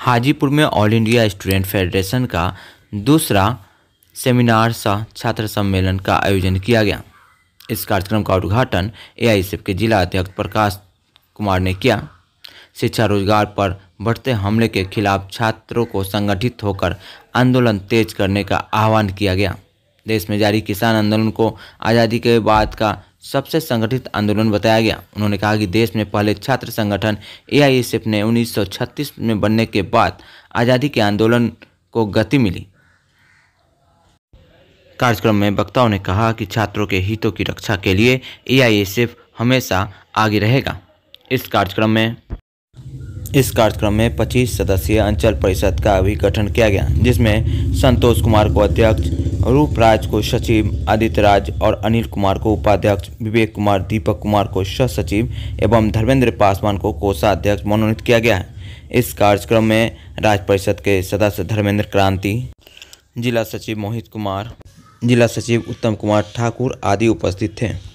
हाजीपुर में all India student federation का दूसरा सेमिनार सा छात्र सम्मेलन का आयोजन किया गया इस कार्यक्रम का उद्घाटन ए के जिला अध्यक्ष प्रकाश कुमार ने किया शिक्षा रोजगार पर बढ़ते हमले के खिलाफ छात्रों को संगठित होकर आंदोलन तेज करने का आह्वान किया गया देश में जारी किसान आंदोलन को आज़ादी के बाद का सबसे संगठित आंदोलन बताया गया उन्होंने कहा कि देश में पहले छात्र संगठन ए ने 1936 में बनने के बाद आज़ादी के आंदोलन को गति मिली कार्यक्रम में वक्ताओं ने कहा कि छात्रों के हितों की रक्षा के लिए ए हमेशा आगे रहेगा इस कार्यक्रम में इस कार्यक्रम में 25 सदस्यीय अंचल परिषद का भी गठन किया गया जिसमें संतोष कुमार को अध्यक्ष रूपराज को सचिव आदित्य राज और अनिल कुमार को उपाध्यक्ष विवेक कुमार दीपक कुमार को सह सचिव एवं धर्मेंद्र पासवान को कोषाध्यक्ष मनोनीत किया गया है इस कार्यक्रम में राज्य परिषद के सदस्य धर्मेंद्र क्रांति जिला सचिव मोहित कुमार जिला सचिव उत्तम कुमार ठाकुर आदि उपस्थित थे